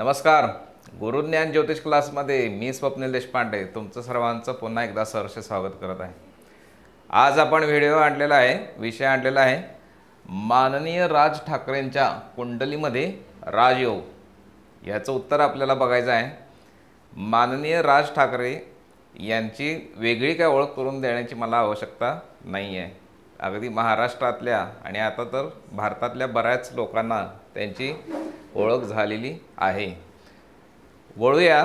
नमस्कार गुरुज्ञान ज्योतिष क्लासमध्ये मी स्वप्नील देशपांडे तुमचं सर्वांचं पुन्हा एकदा सहर्ष स्वागत करत आहे आज आपण व्हिडिओ आणलेला आहे विषय आणलेला आहे माननीय राज ठाकरेंच्या कुंडलीमध्ये राजयोग याचं उत्तर आपल्याला बघायचं आहे माननीय राज ठाकरे यांची वेगळी काय ओळख करून देण्याची मला आवश्यकता नाही आहे अगदी महाराष्ट्रातल्या आणि आता तर भारतातल्या बऱ्याच लोकांना त्यांची ओळख झालेली आहे वळूया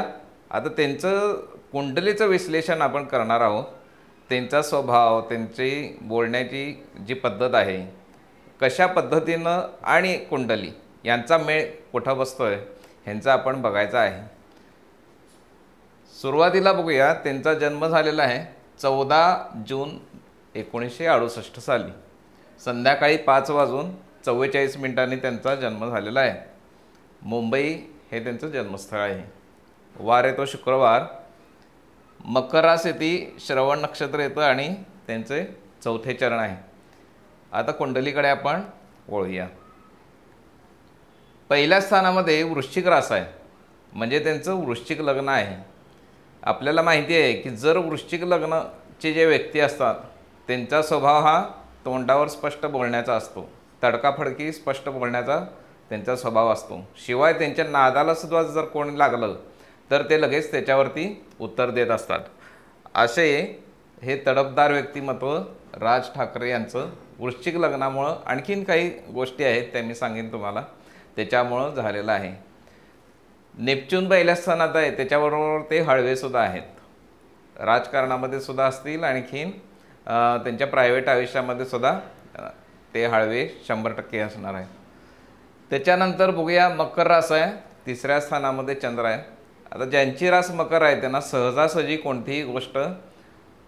आता त्यांचं कुंडलीचं विश्लेषण आपण करणार आहोत त्यांचा स्वभाव त्यांची बोलण्याची जी पद्धत आहे कशा पद्धतीनं आणि कुंडली यांचा मेळ कुठं बसतो आहे ह्यांचा आपण बघायचा आहे सुरुवातीला बघूया त्यांचा जन्म झालेला आहे चौदा जून एकोणीसशे अडुसष्ट साली संध्याकाळी पाच वाजून चव्वेचाळीस मिनिटांनी त्यांचा जन्म झालेला आहे मुंबई हे त्यांचं जन्मस्थळ आहे वार येतो शुक्रवार मकरास येते श्रवण नक्षत्र येतं आणि त्यांचे चौथे चरण आहे आता कुंडलीकडे आपण वळूया पहिल्या स्थानामध्ये वृश्चिक रास आहे म्हणजे त्यांचं वृश्चिक लग्न आहे आपल्याला माहिती आहे की जर वृश्चिक लग्नचे जे व्यक्ती असतात त्यांचा स्वभाव हा तोंडावर स्पष्ट बोलण्याचा असतो तडकाफडकी स्पष्ट बोलण्याचा त्यांचा स्वभाव असतो शिवाय त्यांच्या नादाला सुद्धा जर कोणी लागलं तर ते लगेच त्याच्यावरती उत्तर देत असतात असे हे तडपदार व्यक्तिमत्व राज ठाकरे यांचं वृश्चिक लग्नामुळं आणखीन काही गोष्टी आहेत त्या मी सांगेन तुम्हाला त्याच्यामुळं झालेलं आहे नेपच्यून पहिल्या स्थानात आहे त्याच्याबरोबर ते हळवेसुद्धा आहेत राजकारणामध्ये सुद्धा असतील आणखीन त्यांच्या प्रायव्हेट आयुष्यामध्ये सुद्धा ते हळवे शंभर टक्के असणार आहेत त्याच्यानंतर बघूया मकर रास आहे तिसऱ्या स्थानामध्ये चंद्र आहे आता ज्यांची रास मकर आहे त्यांना सहजासहजी कोणतीही गोष्ट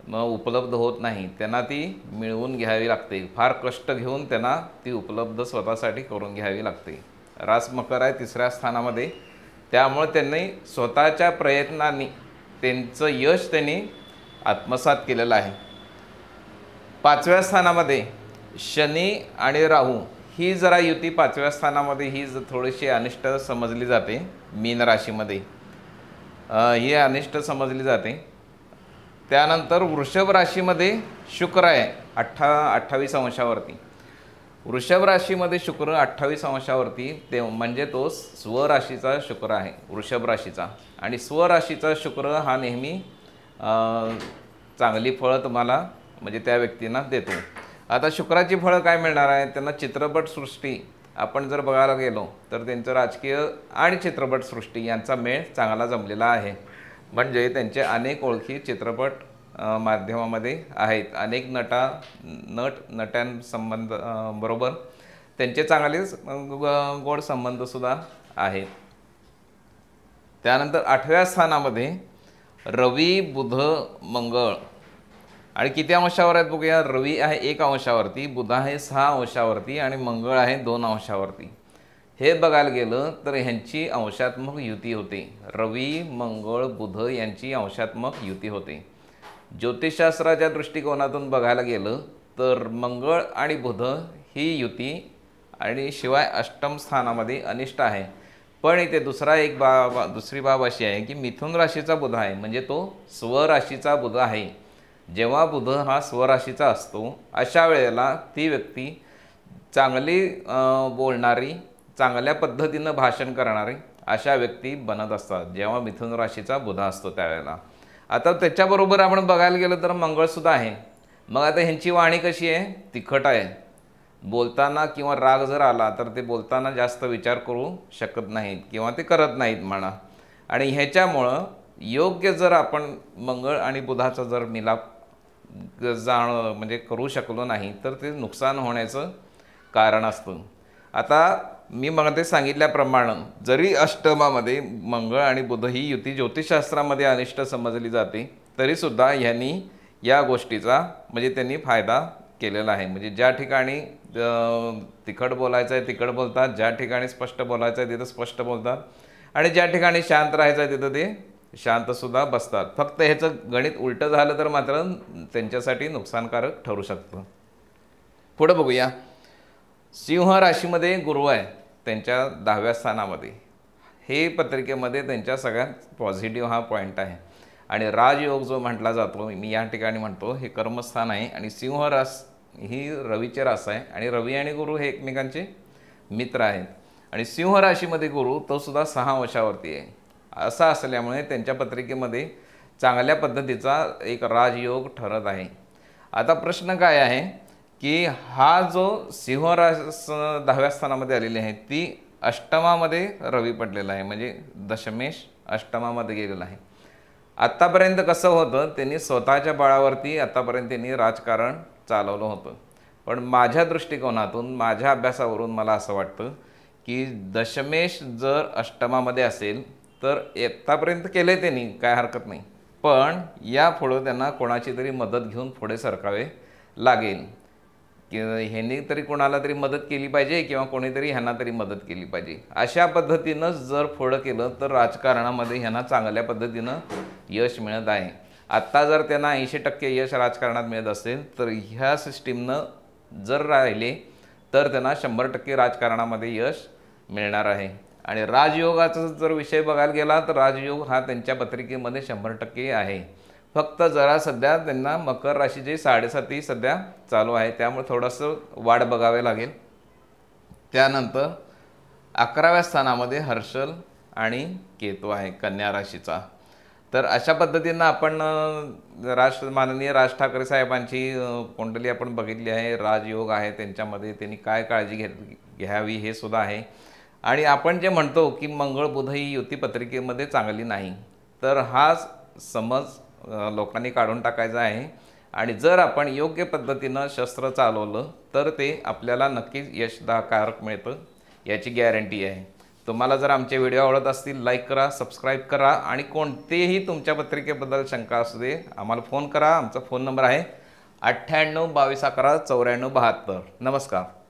मग उपलब्ध होत नाही त्यांना ती मिळवून घ्यावी लागते फार कष्ट घेऊन त्यांना ती उपलब्ध स्वतःसाठी करून घ्यावी लागते रास मकर आहे तिसऱ्या स्थानामध्ये त्यामुळे त्यांनी स्वतःच्या प्रयत्नांनी त्यांचं यश त्यांनी आत्मसात केलेलं आहे पाचव्या स्थानामध्ये शनी आणि राहू ही जरा युती पाचव्या स्थानामध्ये ही थोडीशी अनिष्ट समजली जाते मीन राशीमध्ये ही अनिष्ट समजली जाते त्यानंतर वृषभ राशीमध्ये शुक्र आहे अठ्ठा अठ्ठावीस अंशावरती वृषभ राशीमध्ये शुक्र अठ्ठावीस अंशावरती ते म्हणजे तो स्वराशीचा शुक्र आहे वृषभ राशीचा आणि स्वराशीचा शुक्र हा नेहमी चांगली फळं तुम्हाला म्हणजे त्या व्यक्तींना देतो आता शुक्राची फळं काय मिळणार आहे त्यांना चित्रपटसृष्टी आपण जर बघायला गेलो तर त्यांचं राजकीय आणि चित्रपटसृष्टी यांचा मेळ चांगला जमलेला आहे म्हणजे त्यांचे अनेक ओळखी चित्रपट माध्यमामध्ये आहेत अनेक नटा नट नट्यांसंबंध बरोबर त्यांचे चांगलेच गोड संबंधसुद्धा आहेत त्यानंतर आठव्या स्थानामध्ये रवी बुध मंगळ आणि किती अंशावर आहेत बघूया रवी आहे एक अंशावरती बुध आहे सहा अंशावरती आणि मंगळ आहे दोन अंशावरती हे बघायला गेलं तर ह्यांची अंशात्मक युती होते रवी मंगळ बुध यांची अंशात्मक युती होते ज्योतिषशास्त्राच्या दृष्टिकोनातून बघायला गेलं तर मंगळ आणि बुध ही युती आणि शिवाय अष्टम स्थानामध्ये अनिष्ट आहे पण इथे दुसरा एक बाब दुसरी बाब अशी आहे की मिथुन राशीचा बुध आहे म्हणजे तो स्वराशीचा बुध आहे जेव्हा बुध हा स्वराशीचा असतो अशा वेळेला ती व्यक्ती चांगली बोलणारी चांगल्या पद्धतीनं भाषण करणारी अशा व्यक्ती बनत असतात जेव्हा मिथुन राशीचा बुध असतो त्यावेळेला आता त्याच्याबरोबर आपण बघायला गेलं तर मंगळसुद्धा आहे मग आता ह्यांची वाणी कशी आहे तिखट आहे बोलताना किंवा राग जर आला तर ते बोलताना जास्त विचार करू शकत नाहीत किंवा ते करत नाहीत म्हणा आणि ह्याच्यामुळं योग्य जर आपण मंगळ आणि बुधाचा जर मिलाप जाणं म्हणजे करू शकलो नाही तर ते नुकसान होण्याचं कारण असतं आता मी मग ते सांगितल्याप्रमाणे जरी अष्टमामध्ये मंगळ आणि बुध ही युती ज्योतिषशास्त्रामध्ये अनिष्ट समजली जाते तरीसुद्धा ह्यांनी या गोष्टीचा म्हणजे त्यांनी फायदा केलेला आहे म्हणजे ज्या ठिकाणी तिखट बोलायचं आहे तिखट बोलतात ज्या ठिकाणी स्पष्ट बोलायचं आहे तिथं स्पष्ट बोलतात आणि ज्या ठिकाणी शांत राहायचं आहे तिथं ते शांतसुद्धा बसतात फक्त ह्याचं गणित उलटं झालं तर मात्र त्यांच्यासाठी नुकसानकारक ठरू शकतं पुढं बघूया सिंह राशीमध्ये गुरु आहे त्यांच्या दहाव्या स्थानामध्ये हे पत्रिकेमध्ये त्यांच्या सगळ्यात पॉझिटिव्ह हा पॉईंट आहे आणि राजयोग जो म्हटला जातो मी या ठिकाणी म्हणतो हे कर्मस्थान आहे आणि सिंह रास ही रवीचे रास आहे आणि रवी आणि गुरु हे एकमेकांचे मित्र आहेत आणि सिंह राशीमध्ये गुरु तो सुद्धा सहा वर्षावरती आहे असा असल्यामुळे त्यांच्या पत्रिकेमध्ये चांगल्या पद्धतीचा एक राजयोग ठरत आहे आता प्रश्न काय आहे की हा जो सिंहराज दहाव्या स्थानामध्ये आलेली आहे ती अष्टमामध्ये रवी पडलेला आहे म्हणजे दशमेश अष्टमामध्ये गेलेला आहे आत्तापर्यंत कसं होतं त्यांनी स्वतःच्या बळावरती आत्तापर्यंत त्यांनी राजकारण चालवलं होतं पण माझ्या दृष्टिकोनातून माझ्या अभ्यासावरून मला असं वाटतं की दशमेश जर अष्टमामध्ये असेल तर आत्तापर्यंत केलं आहे त्यांनी काय हरकत नाही पण या पुढं त्यांना कोणाची तरी मदत घेऊन पुढे सरकावे लागेल कि ह्यांनी तरी कोणाला तरी मदत केली पाहिजे किंवा कोणीतरी ह्यांना तरी मदत केली पाहिजे अशा पद्धतीनंच जर पुढं केलं तर राजकारणामध्ये ह्यांना चांगल्या पद्धतीनं यश मिळत आहे आत्ता जर त्यांना ऐंशी टक्के यश राजकारणात मिळत असेल तर ह्या सिस्टीमनं जर राहिले तर त्यांना शंभर टक्के राजकारणामध्ये यश मिळणार आहे आणि राजयोगाचा जर विषय बघायला गेला तर राजयोग हा त्यांच्या पत्रिकेमध्ये शंभर टक्के आहे फक्त जरा सध्या त्यांना मकर राशीचे साडेसाती सध्या चालू आहे त्यामुळे थोडंसं वाढ बघावे लागेल त्यानंतर अकराव्या स्थानामध्ये हर्षल आणि केतू आहे कन्या राशीचा तर अशा पद्धतीनं आपण राज माननीय राज ठाकरे साहेबांची कुंडली आपण बघितली आहे राजयोग आहे त्यांच्यामध्ये त्यांनी काय काळजी घेत घ्यावी हे सुद्धा आहे आणि आपण जे म्हणतो की मंगळ बुध ही युतीपत्रिकेमध्ये चांगली नाही तर हा समज लोकांनी काढून टाकायचा आहे आणि जर आपण योग्य पद्धतीनं शस्त्र चालवलं तर ते आपल्याला नक्कीच यशदाकारक मिळतं याची गॅरंटी आहे तुम्हाला जर आमचे व्हिडिओ आवडत असतील लाईक करा सबस्क्राईब करा आणि कोणतेही तुमच्या पत्रिकेबद्दल शंका असू दे आम्हाला फोन करा आमचा फोन नंबर आहे अठ्ठ्याण्णव बावीस अकरा चौऱ्याण्णव बहात्तर नमस्कार